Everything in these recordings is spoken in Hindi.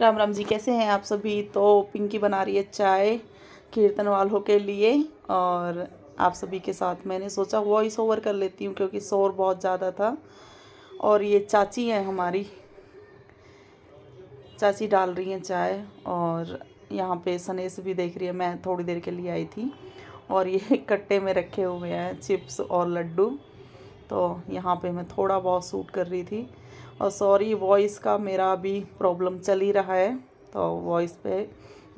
राम राम जी कैसे हैं आप सभी तो पिंकी बना रही है चाय कीर्तन वालों के लिए और आप सभी के साथ मैंने सोचा वॉइस ओवर कर लेती हूँ क्योंकि शोर बहुत ज़्यादा था और ये चाची है हमारी चाची डाल रही हैं चाय और यहाँ पे सनेस भी देख रही है मैं थोड़ी देर के लिए आई थी और ये कट्टे में रखे हुए हैं चिप्स और लड्डू तो यहाँ पे मैं थोड़ा बहुत सूट कर रही थी और सॉरी वॉइस का मेरा अभी प्रॉब्लम चल ही रहा है तो वॉइस पे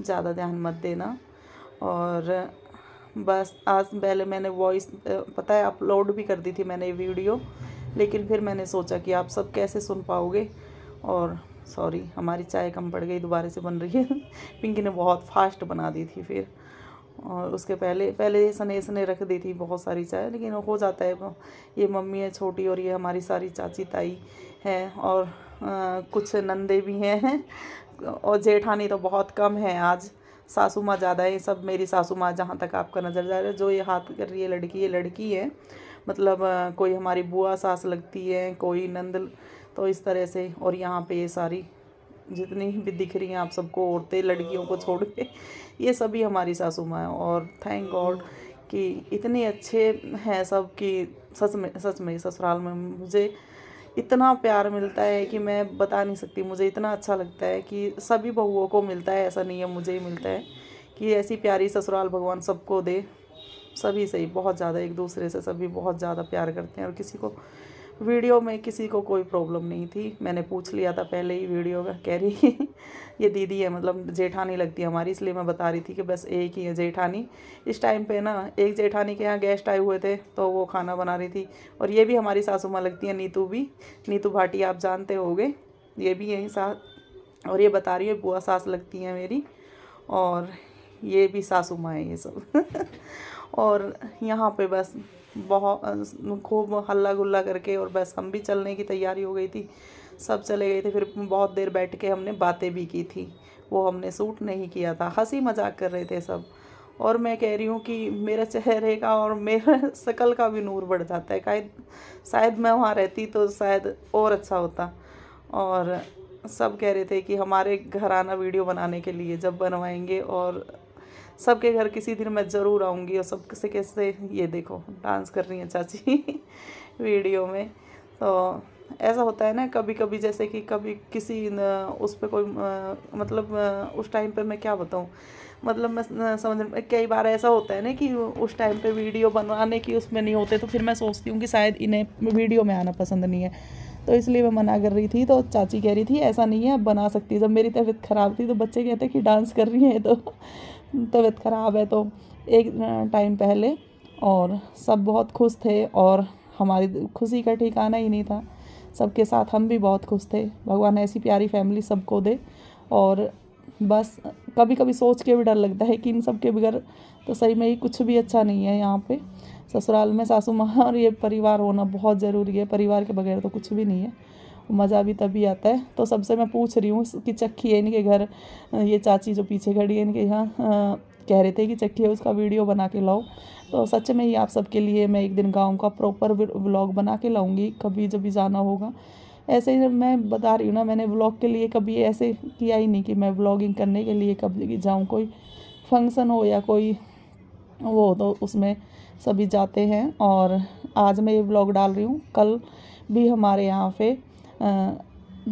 ज़्यादा ध्यान मत देना और बस आज पहले मैंने वॉइस पता है अपलोड भी कर दी थी मैंने वीडियो लेकिन फिर मैंने सोचा कि आप सब कैसे सुन पाओगे और सॉरी हमारी चाय कम पड़ गई दोबारा से बन रही है पिंकी ने बहुत फास्ट बना दी थी फिर और उसके पहले पहले सने सने रख दी थी बहुत सारी चाय लेकिन हो जाता है ये मम्मी है छोटी और ये हमारी सारी चाची ताई है और आ, कुछ नंदे भी हैं और जेठानी तो बहुत कम है आज सासू माँ ज़्यादा है सब मेरी सासू माँ जहाँ तक आपका नज़र जा रहा है जो ये हाथ कर रही है लड़की ये लड़की है मतलब आ, कोई हमारी बुआ सास लगती है कोई नंद तो इस तरह से और यहाँ पे ये सारी जितनी भी दिख रही हैं आप सबको औरतें लड़कियों को छोड़ के ये सभी हमारी सासू माँ हैं और थैंक गॉड कि इतने अच्छे हैं सब कि सच में सच में ससुराल में मुझे इतना प्यार मिलता है कि मैं बता नहीं सकती मुझे इतना अच्छा लगता है कि सभी बहुओं को मिलता है ऐसा नहीं है मुझे ही मिलता है कि ऐसी प्यारी ससुराल भगवान सबको दे सभी से ही बहुत ज़्यादा एक दूसरे से सभी बहुत ज़्यादा प्यार करते हैं और किसी को वीडियो में किसी को कोई प्रॉब्लम नहीं थी मैंने पूछ लिया था पहले ही वीडियो का कह रही ये दीदी है मतलब जेठानी लगती है हमारी इसलिए मैं बता रही थी कि बस एक ही है जेठानी इस टाइम पे ना एक जेठानी के यहाँ गेस्ट आए हुए थे तो वो खाना बना रही थी और ये भी हमारी सासू माँ लगती है नीतू भी नीतू भाटी आप जानते गए ये भी यहीं सा और ये बता रही है बुआ सास लगती है मेरी और ये भी सासू माँ है ये सब और यहाँ पे बस बहुत खूब हल्ला गुल्ला करके और बस हम भी चलने की तैयारी हो गई थी सब चले गए थे फिर बहुत देर बैठ के हमने बातें भी की थी वो हमने सूट नहीं किया था हंसी मजाक कर रहे थे सब और मैं कह रही हूँ कि मेरे चेहरे का और मेरे शकल का भी नूर बढ़ जाता है शायद शायद मैं वहाँ रहती तो शायद और अच्छा होता और सब कह रहे थे कि हमारे घर आना वीडियो बनाने के लिए जब बनवाएंगे और सबके घर किसी दिन मैं ज़रूर आऊँगी और सब कैसे कैसे ये देखो डांस कर रही हैं चाची वीडियो में तो ऐसा होता है ना कभी कभी जैसे कि कभी किसी न, उस पर कोई आ, मतलब आ, उस टाइम पे मैं क्या बताऊँ मतलब मैं समझ कई बार ऐसा होता है ना कि उस टाइम पे वीडियो बनवाने की उसमें नहीं होते तो फिर मैं सोचती हूँ कि शायद इन्हें वीडियो में आना पसंद नहीं है तो इसलिए मैं मना कर रही थी तो चाची कह रही थी ऐसा नहीं है बना सकती जब मेरी तबीयत ख़राब थी तो बच्चे कहते कि डांस कर रही हैं तो तबीयत ख़राब है तो एक टाइम पहले और सब बहुत खुश थे और हमारी खुशी का ठिकाना ही नहीं था सबके साथ हम भी बहुत खुश थे भगवान ऐसी प्यारी फैमिली सबको दे और बस कभी कभी सोच के भी डर लगता है कि इन सब के बगैर तो सही में ही कुछ भी अच्छा नहीं है यहाँ पे ससुराल में सासू माँ और ये परिवार होना बहुत ज़रूरी है परिवार के बगैर तो कुछ भी नहीं है मज़ा भी तभी आता है तो सबसे मैं पूछ रही हूँ कि चक्की है इनके घर ये चाची जो पीछे खड़ी है इनके यहाँ कह रहे थे कि चक्की है उसका वीडियो बना के लाओ तो सच में ही आप सबके लिए मैं एक दिन गाँव का प्रॉपर व्लॉग बना के लाऊँगी कभी जब भी जाना होगा ऐसे ही मैं बता रही हूँ ना मैंने व्लॉग के लिए कभी ऐसे किया ही नहीं कि मैं ब्लॉगिंग करने के लिए कभी जाऊँ कोई फंक्शन हो या कोई वो हो तो उसमें सभी जाते हैं और आज मैं ये ब्लॉग डाल रही हूँ कल भी हमारे यहाँ पे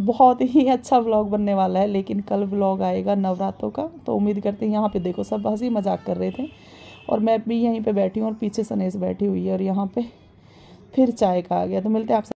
बहुत ही अच्छा ब्लॉग बनने वाला है लेकिन कल ब्लॉग आएगा नवरात्रों का तो उम्मीद करते हैं यहाँ पे देखो सब हंसी मजाक कर रहे थे और मैं भी यहीं पे बैठी हूँ और पीछे सनेस बैठी हुई है और यहाँ पे फिर चाय का आ गया तो मिलते हैं आप